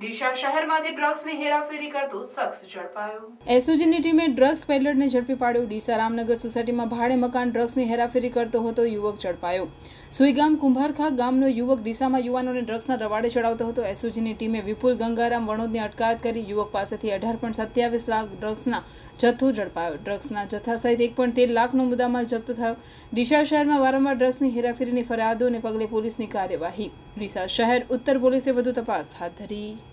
ભાડે મકાન ડ્રગ્સની હેરાફેરી કરતો હતો યુવક ઝડપાયો સુઈગામ કુંભારખા ગામનો યુવક ડીસામાં યુવાનોને ડ્રગ્સના રવાડે ચડાવતો હતો એસઓજીની ટીમે વિપુલ ગંગારામ વણોદની અટકાયત કરી યુવક પાસેથી અઢાર પોઈન્ટ સત્યાવીસ લાખ ડ્રગ્સના જથ્થો ઝડપાયો ડ્રગ્સના જથ્થા સહિત એક પોઈન્ટ તેર લાખનો મુદ્દામાલ જપ્ત થયો ડીસા શહેરમાં વારંવાર ડ્રગ્સની હેરાફેરીની ફરિયાદોને પગલે પોલીસની કાર્યવાહી उड़ीसा शहर उत्तर पुलिस तपास हाथ धरी